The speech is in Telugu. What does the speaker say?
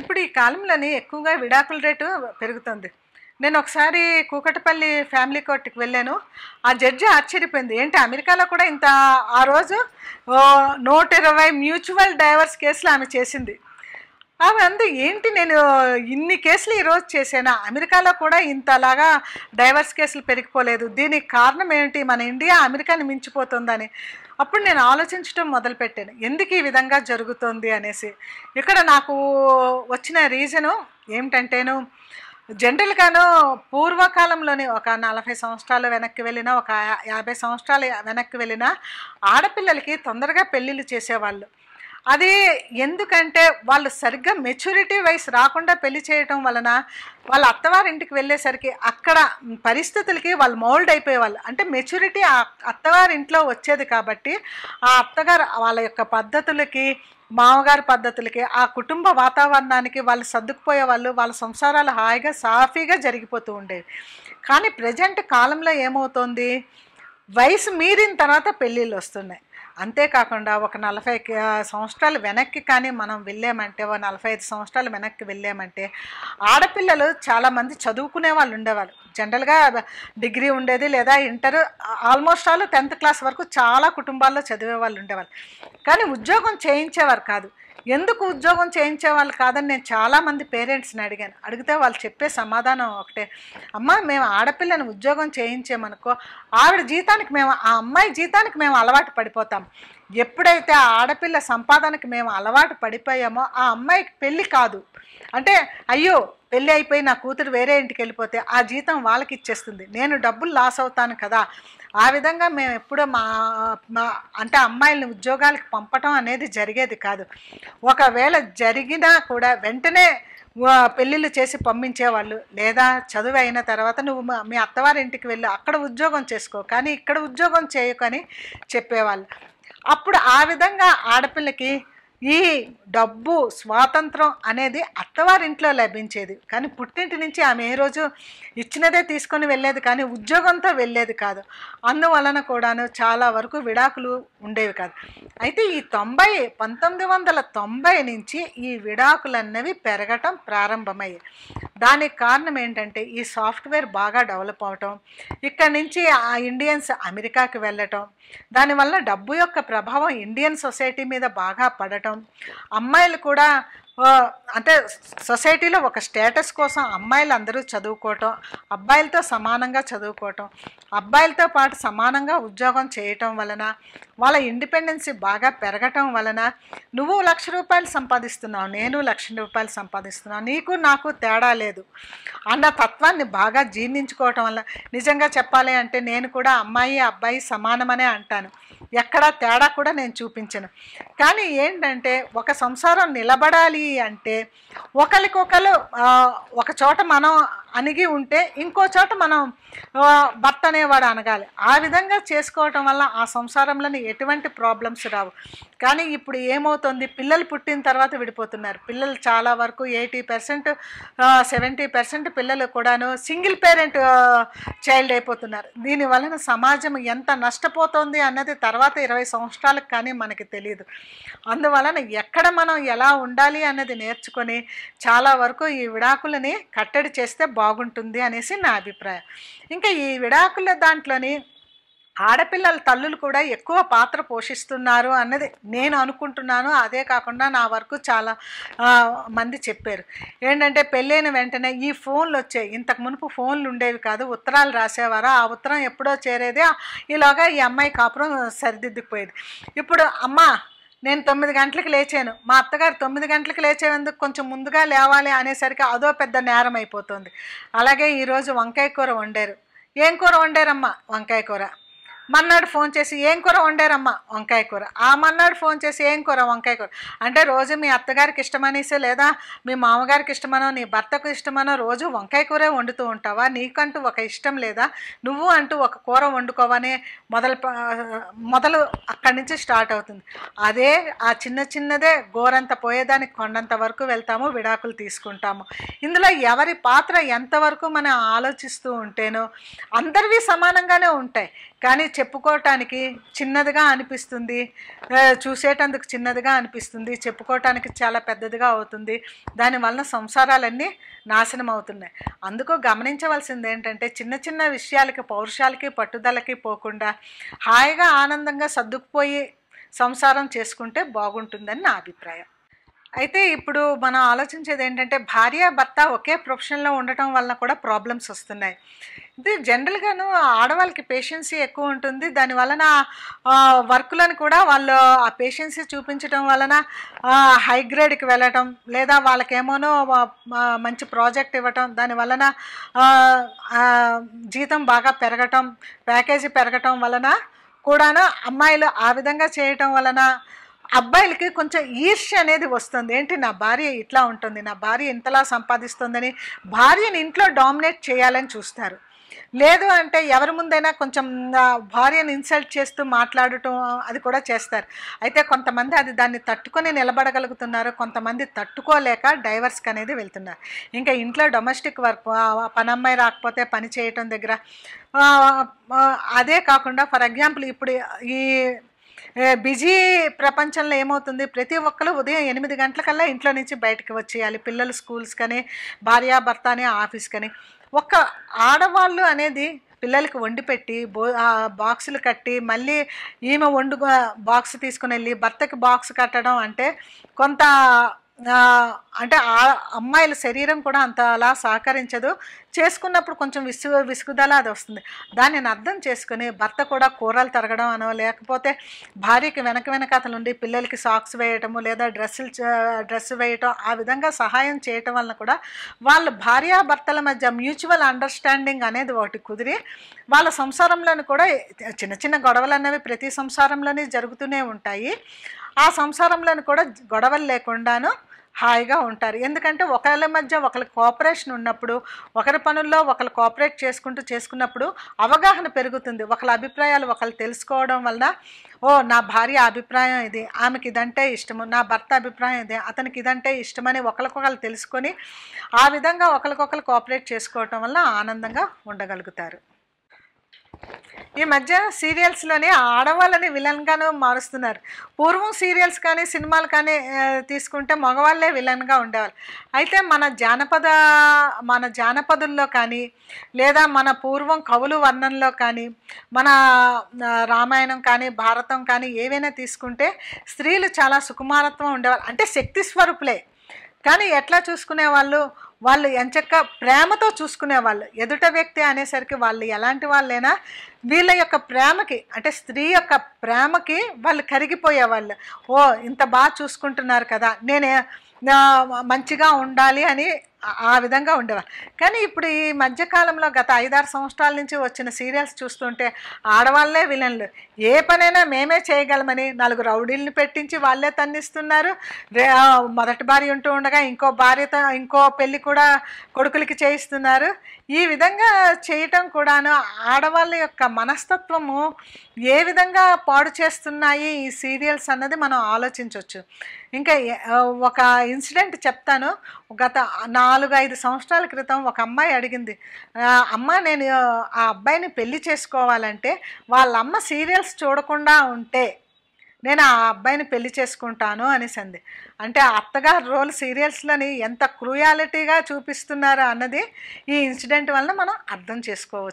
ఇప్పుడు ఈ కాలంలోని ఎక్కువగా విడాకుల రేటు పెరుగుతుంది నేను ఒకసారి కూకటపల్లి ఫ్యామిలీ కోర్టుకి వెళ్ళాను ఆ జడ్జి ఆశ్చర్యపోయింది ఏంటి అమెరికాలో కూడా ఇంత ఆ రోజు నూట ఇరవై మ్యూచువల్ డైవర్స్ కేసులు ఆమె చేసింది ఆమె అంది ఏంటి నేను ఇన్ని కేసులు ఈరోజు చేశాను అమెరికాలో కూడా ఇంతలాగా డైవర్స్ కేసులు పెరిగిపోలేదు దీనికి కారణం ఏంటి మన ఇండియా అమెరికాని మించిపోతుందని అప్పుడు నేను ఆలోచించడం మొదలుపెట్టాను ఎందుకు ఈ విధంగా జరుగుతుంది అనేసి ఇక్కడ నాకు వచ్చిన రీజను ఏమిటంటేను జనరల్గాను పూర్వకాలంలోనే ఒక నలభై సంవత్సరాలు వెనక్కి వెళ్ళినా ఒక యాభై సంవత్సరాలు వెనక్కి వెళ్ళినా ఆడపిల్లలకి తొందరగా పెళ్ళిళ్ళు చేసేవాళ్ళు అది ఎందుకంటే వాళ్ళు సరిగ్గా మెచ్యూరిటీ వైస్ రాకుండా పెళ్లి చేయటం వలన వాళ్ళ అత్తవారింటికి వెళ్ళేసరికి అక్కడ పరిస్థితులకి వాళ్ళు మౌల్డ్ అయిపోయేవాళ్ళు అంటే మెచ్యూరిటీ ఆ అత్తవారింట్లో వచ్చేది కాబట్టి ఆ అత్తగారు వాళ్ళ యొక్క పద్ధతులకి మామగారి పద్ధతులకి ఆ కుటుంబ వాతావరణానికి వాళ్ళు సర్దుకుపోయే వాళ్ళు వాళ్ళ సంసారాలు హాయిగా సాఫీగా జరిగిపోతూ ఉండేవి కానీ ప్రజెంట్ కాలంలో ఏమవుతోంది వయసు మీరిన తర్వాత పెళ్ళిళ్ళు వస్తున్నాయి అంతేకాకుండా ఒక నలభై సంవత్సరాలు వెనక్కి కానీ మనం వెళ్ళామంటే ఓ నలభై ఐదు సంవత్సరాలు వెనక్కి వెళ్ళామంటే ఆడపిల్లలు చాలామంది చదువుకునే వాళ్ళు ఉండేవాళ్ళు జనరల్గా డిగ్రీ ఉండేది లేదా inter almost all tenth class వరకు చాలా కుటుంబాల్లో చదివే వాళ్ళు ఉండేవాళ్ళు కానీ ఉద్యోగం చేయించేవారు కాదు ఎందుకు ఉద్యోగం చేయించే వాళ్ళు కాదని నేను చాలామంది పేరెంట్స్ని అడిగాను అడిగితే వాళ్ళు చెప్పే సమాధానం ఒకటే అమ్మ మేము ఆడపిల్లని ఉద్యోగం చేయించామనుకో ఆవిడ జీతానికి మేము ఆ అమ్మాయి జీతానికి మేము అలవాటు పడిపోతాం ఎప్పుడైతే ఆ ఆడపిల్ల సంపాదనకి మేము అలవాటు పడిపోయామో ఆ అమ్మాయికి పెళ్ళి కాదు అంటే అయ్యో పెళ్ళి అయిపోయి నా కూతురు వేరే ఇంటికి వెళ్ళిపోతే ఆ జీతం వాళ్ళకి ఇచ్చేస్తుంది నేను డబ్బులు లాస్ అవుతాను కదా ఆ విధంగా మేము ఎప్పుడూ మా మా అంటే అమ్మాయిలను ఉద్యోగాలకు పంపటం అనేది జరిగేది కాదు ఒకవేళ జరిగినా కూడా వెంటనే పెళ్ళిళ్ళు చేసి పంపించేవాళ్ళు లేదా చదువు అయిన తర్వాత నువ్వు మీ అత్తవారింటికి వెళ్ళి అక్కడ ఉద్యోగం చేసుకో కానీ ఇక్కడ ఉద్యోగం చేయకని చెప్పేవాళ్ళు అప్పుడు ఆ విధంగా ఆడపిల్లకి ఈ డబ్బు స్వాతంత్రం అనేది అత్తవారింట్లో లభించేది కానీ పుట్టింటి నుంచి ఆమె ఏ రోజు ఇచ్చినదే తీసుకొని వెళ్ళేది కానీ ఉద్యోగంతో వెళ్ళేది కాదు అందువలన కూడాను చాలా వరకు విడాకులు ఉండేవి కాదు అయితే ఈ తొంభై పంతొమ్మిది వందల తొంభై నుంచి ఈ విడాకులు అన్నవి పెరగటం ప్రారంభమయ్యాయి దానికి కారణం ఏంటంటే ఈ సాఫ్ట్వేర్ బాగా డెవలప్ అవటం ఇక్కడ నుంచి ఆ ఇండియన్స్ అమెరికాకి వెళ్ళటం దానివల్ల డబ్బు యొక్క ప్రభావం ఇండియన్ సొసైటీ మీద బాగా పడటం అమ్మాయిలు కూడా అంటే సొసైటీలో ఒక స్టేటస్ కోసం అమ్మాయిలు అందరూ చదువుకోవటం అబ్బాయిలతో సమానంగా చదువుకోవటం అబ్బాయిలతో పాటు సమానంగా ఉద్యోగం చేయటం వలన వాళ్ళ ఇండిపెండెన్సీ బాగా పెరగటం వలన నువ్వు లక్ష రూపాయలు సంపాదిస్తున్నావు నేను లక్ష రూపాయలు సంపాదిస్తున్నావు నీకు నాకు తేడా లేదు అన్న తత్వాన్ని బాగా జీర్ణించుకోవటం వల్ల నిజంగా చెప్పాలి అంటే నేను కూడా అమ్మాయి అబ్బాయి సమానమనే అంటాను ఎక్కడా తేడా కూడా నేను చూపించను కానీ ఏంటంటే ఒక సంసారం నిలబడాలి అంటే ఒకరికొకరు ఒక చోట మనం అణిగి ఉంటే ఇంకో చోట మనం భర్త అనేవాడు అనగాలి ఆ విధంగా చేసుకోవటం వల్ల ఆ సంసారంలోని ఎటువంటి ప్రాబ్లమ్స్ రావు కానీ ఇప్పుడు ఏమవుతుంది పిల్లలు పుట్టిన తర్వాత విడిపోతున్నారు పిల్లలు చాలా వరకు ఎయిటీ పర్సెంట్ సెవెంటీ పర్సెంట్ పిల్లలు కూడాను సింగిల్ పేరెంట్ చైల్డ్ అయిపోతున్నారు దీనివలన సమాజం ఎంత నష్టపోతుంది అన్నది తర్వాత ఇరవై సంవత్సరాలకు కానీ మనకి తెలియదు అందువలన ఎక్కడ మనం ఎలా ఉండాలి అన్నది నేర్చుకొని చాలా వరకు ఈ విడాకులని కట్టడి చేస్తే బాగుంటుంది అనేసి నా అభిప్రాయం ఇంకా ఈ విడాకుల దాంట్లోని ఆడపిల్లల తల్లులు కూడా ఎక్కువ పాత్ర పోషిస్తున్నారు అన్నది నేను అనుకుంటున్నాను అదే కాకుండా నా వరకు చాలా మంది చెప్పారు ఏంటంటే పెళ్ళైన వెంటనే ఈ ఫోన్లు వచ్చాయి ఇంతకు మునుపు ఫోన్లు ఉండేవి కాదు ఉత్తరాలు రాసేవారు ఆ ఉత్తరం ఎప్పుడో చేరేది ఇలాగా ఈ అమ్మాయి కాపురం సరిదిద్దుకుపోయేది ఇప్పుడు అమ్మ నేను తొమ్మిది గంటలకు లేచాను మా అత్తగారు తొమ్మిది గంటలకు లేచేందుకు కొంచెం ముందుగా లేవాలి అనేసరికి అదో పెద్ద నేరం అయిపోతుంది అలాగే ఈరోజు వంకాయ కూర వండారు ఏం కూర వండారమ్మా వంకాయ కూర మన్నాడు ఫోన్ చేసి ఏం కూర వండారమ్మా వంకాయ కూర ఆ మన్నాడు ఫోన్ చేసి ఏం కూర వంకాయ కూర అంటే రోజు మీ అత్తగారికి ఇష్టమనేసి లేదా మీ మామగారికి ఇష్టమనో నీ భర్తకు ఇష్టమనో రోజు వంకాయ కూరే వండుతూ ఉంటావా నీకంటూ ఒక ఇష్టం లేదా నువ్వు అంటూ ఒక కూర వండుకోవనే మొదలు మొదలు అక్కడి నుంచి స్టార్ట్ అవుతుంది అదే ఆ చిన్న చిన్నదే గోరంత పోయేదానికి కొండంత వరకు వెళ్తాము విడాకులు తీసుకుంటాము ఇందులో ఎవరి పాత్ర ఎంతవరకు మనం ఆలోచిస్తూ ఉంటేనో అందరివి సమానంగానే ఉంటాయి కానీ చెప్పుకోవటానికి చిన్నదిగా అనిపిస్తుంది చూసేటందుకు చిన్నదిగా అనిపిస్తుంది చెప్పుకోవటానికి చాలా పెద్దదిగా అవుతుంది దానివలన సంసారాలన్నీ నాశనం అవుతున్నాయి అందుకు గమనించవలసింది ఏంటంటే చిన్న చిన్న విషయాలకి పౌరుషాలకి పట్టుదలకి పోకుండా హాయిగా ఆనందంగా సర్దుకుపోయి సంసారం చేసుకుంటే బాగుంటుందని నా అభిప్రాయం అయితే ఇప్పుడు మనం ఆలోచించేది ఏంటంటే భార్య భర్త ఒకే ప్రొఫెషన్లో ఉండటం వల్ల కూడా ప్రాబ్లమ్స్ వస్తున్నాయి ఇది జనరల్గాను ఆడవాళ్ళకి పేషెన్సీ ఎక్కువ ఉంటుంది దాని వలన వర్కులను కూడా వాళ్ళు ఆ పేషెన్సీ చూపించడం వలన హై గ్రేడ్కి వెళ్ళటం లేదా వాళ్ళకేమోనో మంచి ప్రాజెక్ట్ ఇవ్వటం దాని వలన జీతం బాగా పెరగటం ప్యాకేజీ పెరగటం వలన కూడాను అమ్మాయిలు ఆ విధంగా చేయటం వలన అబ్బాయిలకి కొంచెం ఈర్ష్య అనేది వస్తుంది ఏంటి నా భార్య ఇట్లా ఉంటుంది నా భార్య ఇంతలా సంపాదిస్తుందని భార్యని ఇంట్లో డామినేట్ చేయాలని చూస్తారు లేదు అంటే ఎవరి ముందైనా కొంచెం భార్యను ఇన్సల్ట్ చేస్తూ మాట్లాడటం అది కూడా చేస్తారు అయితే కొంతమంది అది దాన్ని తట్టుకొని నిలబడగలుగుతున్నారు కొంతమంది తట్టుకోలేక డైవర్స్కి అనేది వెళ్తున్నారు ఇంకా ఇంట్లో డొమెస్టిక్ వర్క్ పనమ్మాయి రాకపోతే పని చేయటం దగ్గర అదే కాకుండా ఫర్ ఎగ్జాంపుల్ ఇప్పుడు ఈ బిజీ ప్రపంచంలో ఏమవుతుంది ప్రతి ఒక్కరు ఉదయం ఎనిమిది గంటలకల్లా ఇంట్లో నుంచి బయటకు వచ్చేయాలి పిల్లలు స్కూల్స్ కానీ భార్య భర్త అని ఆఫీస్ కానీ ఒక్క ఆడవాళ్ళు అనేది పిల్లలకి వండి పెట్టి బో బాక్సులు కట్టి మళ్ళీ ఈమె వండు బాక్స్ తీసుకుని వెళ్ళి భర్తకి బాక్స్ కట్టడం అంటే కొంత అంటే ఆ అమ్మాయిల శరీరం కూడా అంత అలా సహకరించదు చేసుకున్నప్పుడు కొంచెం విసుగు విసుగుదల అది వస్తుంది దాన్ని అర్థం చేసుకుని భర్త కూడా కూరలు తరగడం అనో లేకపోతే భార్యకి వెనక వెనక అతను ఉండి పిల్లలకి సాక్స్ వేయటము లేదా డ్రెస్సులు డ్రెస్ వేయటం ఆ విధంగా సహాయం చేయటం వలన కూడా వాళ్ళ భార్యాభర్తల మధ్య మ్యూచువల్ అండర్స్టాండింగ్ అనేది ఒకటి కుదిరి వాళ్ళ సంసారంలోని కూడా చిన్న చిన్న గొడవలు అనేవి ప్రతి సంసారంలోనే జరుగుతూనే ఉంటాయి ఆ సంసారంలోని కూడా గొడవలు లేకుండాను హాయిగా ఉంటారు ఎందుకంటే ఒకళ్ళ మధ్య ఒకరి కోఆపరేషన్ ఉన్నప్పుడు ఒకరి పనుల్లో ఒకరు కోఆపరేట్ చేసుకుంటూ చేసుకున్నప్పుడు అవగాహన పెరుగుతుంది ఒకళ్ళ అభిప్రాయాలు ఒకరు తెలుసుకోవడం వలన ఓ నా భార్య అభిప్రాయం ఇది ఆమెకి ఇదంటే ఇష్టము నా భర్త అభిప్రాయం ఇది అతనికి ఇదంటే ఇష్టమని ఒకరికొకరు తెలుసుకొని ఆ విధంగా ఒకరికొకరు కోఆపరేట్ చేసుకోవటం వల్ల ఆనందంగా ఉండగలుగుతారు ఈ మధ్య సీరియల్స్లోనే ఆడవాళ్ళని విలన్గాను మారుస్తున్నారు పూర్వం సీరియల్స్ కానీ సినిమాలు కానీ తీసుకుంటే మగవాళ్ళే విలన్గా ఉండేవాళ్ళు అయితే మన జానపద మన జానపదుల్లో కానీ లేదా మన పూర్వం కవులు వర్ణంలో కానీ మన రామాయణం కానీ భారతం కానీ ఏవైనా తీసుకుంటే స్త్రీలు చాలా సుకుమారత్వం ఉండేవాళ్ళు అంటే శక్తి స్వరూపులే కానీ ఎట్లా చూసుకునేవాళ్ళు వాళ్ళు ఎంచక్క ప్రేమతో చూసుకునేవాళ్ళు ఎదుట వ్యక్తి అనేసరికి వాళ్ళు ఎలాంటి వాళ్ళైనా వీళ్ళ యొక్క ప్రేమకి అంటే స్త్రీ యొక్క ప్రేమకి వాళ్ళు కరిగిపోయేవాళ్ళు ఓ ఇంత బాగా చూసుకుంటున్నారు కదా నేనే మంచిగా ఉండాలి అని ఆ విధంగా ఉండేవారు కానీ ఇప్పుడు ఈ మధ్యకాలంలో గత ఐదారు సంవత్సరాల నుంచి వచ్చిన సీరియల్స్ చూస్తుంటే ఆడవాళ్ళే విలన్లు ఏ పనైనా మేమే చేయగలమని నలుగు రౌడీలను పెట్టించి వాళ్ళే తన్నిస్తున్నారు మొదటి భార్య ఉంటూ ఉండగా ఇంకో భార్యతో ఇంకో పెళ్ళి కూడా కొడుకులకి చేయిస్తున్నారు ఈ విధంగా చేయటం కూడాను ఆడవాళ్ళ యొక్క మనస్తత్వము ఏ విధంగా పాడు చేస్తున్నాయి ఈ సీరియల్స్ అన్నది మనం ఆలోచించవచ్చు ఇంకా ఒక ఇన్సిడెంట్ చెప్తాను గత నాలుగు ఐదు సంవత్సరాల క్రితం ఒక అమ్మాయి అడిగింది అమ్మ నేను ఆ అబ్బాయిని పెళ్లి చేసుకోవాలంటే వాళ్ళ అమ్మ సీరియల్స్ రిజల్ట్స్ చూడకుండా ఉంటే నేను ఆ అబ్బాయిని పెళ్లి చేసుకుంటాను అనేసి అంది అంటే అత్తగారు రోల్ సీరియల్స్లోని ఎంత క్రూయాలిటీగా చూపిస్తున్నారు అన్నది ఈ ఇన్సిడెంట్ వలన మనం అర్థం చేసుకోవచ్చు